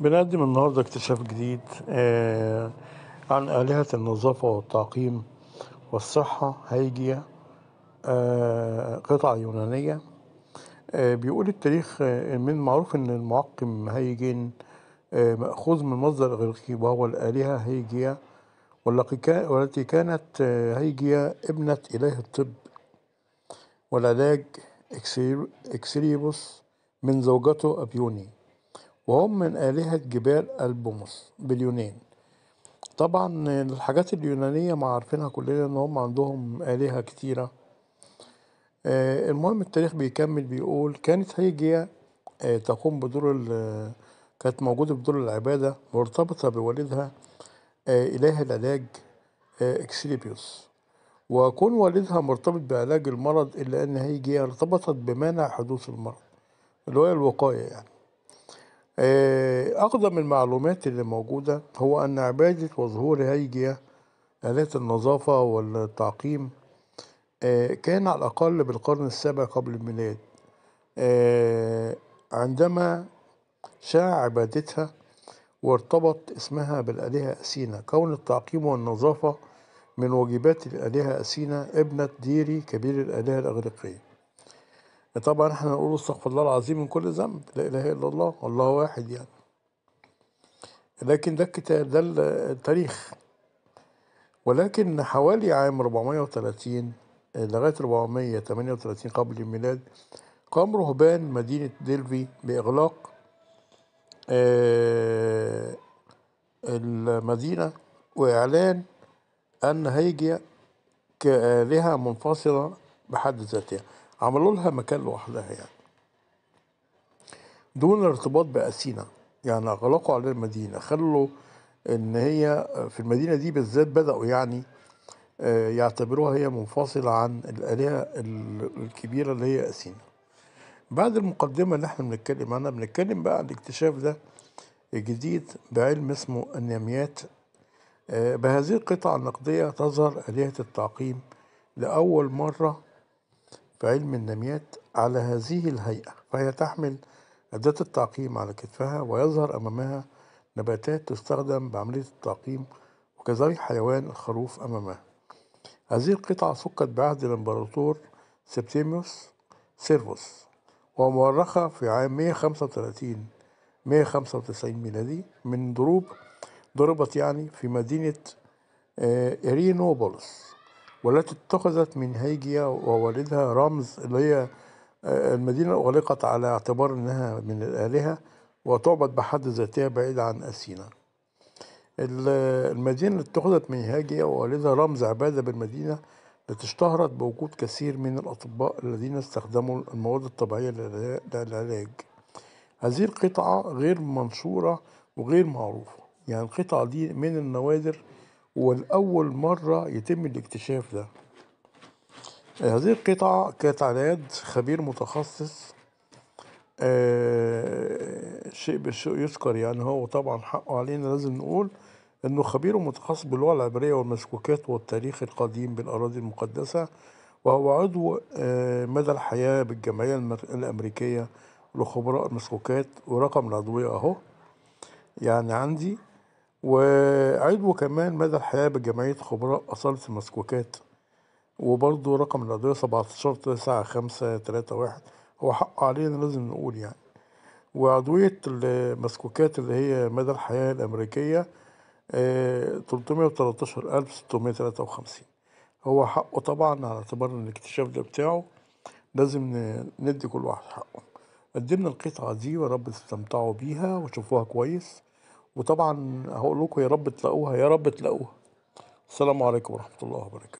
بنقدم النهارده اكتشاف جديد آه، عن آلهة النظافة والتعقيم والصحة هيجية آه، قطعة يونانية آه، بيقول التاريخ من المعروف ان المعقم هيجين مأخوذ من مصدر إغريقي وهو الآلهة هيجية والتي كانت هيجية ابنة إله الطب والعلاج إكسيريبوس من زوجته أبيوني وهم من آلهة جبال البوموس باليونان طبعا الحاجات اليونانية ما عارفينها كلنا ان هم عندهم آلهة كتيرة آه، المهم التاريخ بيكمل بيقول كانت هيجيا آه، تقوم بدور كانت موجودة بدور العبادة مرتبطة بوالدها آه، إله العلاج إكسليبيوس وكون والدها مرتبط بعلاج المرض إلا أن هيجيا ارتبطت بمانع حدوث المرض اللي هو الوقاية يعني آه، أقدم المعلومات اللي موجودة هو أن عبادة وظهور هيجية آلات النظافة والتعقيم آه، كان على الأقل بالقرن السابع قبل الميلاد آه، عندما شاع عبادتها وارتبط اسمها بالآلهة أسينا كون التعقيم والنظافة من واجبات الآلهة أسينا ابنة ديري كبير الآلهة الإغريقية طبعا احنا نقول استغفر الله العظيم من كل ذنب لا اله الا الله الله واحد يعني لكن ده الكتاب ده التاريخ ولكن حوالي عام 430 آه، لغايه 438 قبل الميلاد قام رهبان مدينه دلفي باغلاق آه، المدينه واعلان ان هيجيا كالهه منفصله بحد ذاتها عملوا لها مكان لوحدها يعني دون الارتباط بأثينا يعني أغلقوا على المدينة خلوا إن هي في المدينة دي بالذات بدأوا يعني آه، يعتبروها هي منفصلة عن الآلهة الكبيرة اللي هي أثينا بعد المقدمة اللي احنا بنتكلم عنها بنتكلم بقى عن الاكتشاف ده الجديد بعلم اسمه الناميات آه، بهذه القطع النقدية تظهر آلهة التعقيم لأول مرة في علم النميات على هذه الهيئة فهي تحمل أداة التعقيم على كتفها ويظهر أمامها نباتات تستخدم بعملية التعقيم وكذلك حيوان الخروف أمامها هذه القطعة فكت بعهد الإمبراطور سبتيموس سيرفوس ومؤرخة في عام 135 195 ميلادي من ضروب ضربت يعني في مدينة آه، إرينوبولس والتي اتخذت من هيجيا ووالدها رمز اللي هي آه، المدينة أغلقت على اعتبار أنها من الآلهة وتعبد بحد ذاتها بعيد عن أثينا المدينة اللي اتخذت من هيجيا ووالدها رمز عبادة بالمدينة التي اشتهرت بوجود كثير من الأطباء الذين استخدموا المواد الطبيعية للعلاج هذه القطعة غير منشورة وغير معروفة يعني القطعة دي من النوادر ولأول مرة يتم الاكتشاف ده هذه القطعة كانت على يد خبير متخصص آه شيء بالشيء يذكر يعني هو طبعا حقه علينا لازم نقول انه خبير متخصص باللغة العبرية والمشكوكات والتاريخ القديم بالأراضي المقدسة وهو عضو آه مدى الحياة بالجمعية الأمريكية لخبراء المسكوكات ورقم العضوية أهو يعني عندي وعضو كمان مدى الحياة بجمعية خبراء أصالة المسكوكات وبرضه رقم القضية 17 9 5 3 1 هو حق علينا لازم نقول يعني وعضوية المسكوكات اللي هي مدى الحياة الأمريكية 313653 آه، هو حقه طبعا على اعتبار ان الاكتشاف ده بتاعه لازم ندي كل واحد حقه قدمنا القطعة دي ورب تستمتعوا بيها وشوفوها كويس وطبعا هقول لكم يا رب تلاقوها يا رب تلاقوها السلام عليكم ورحمه الله وبركاته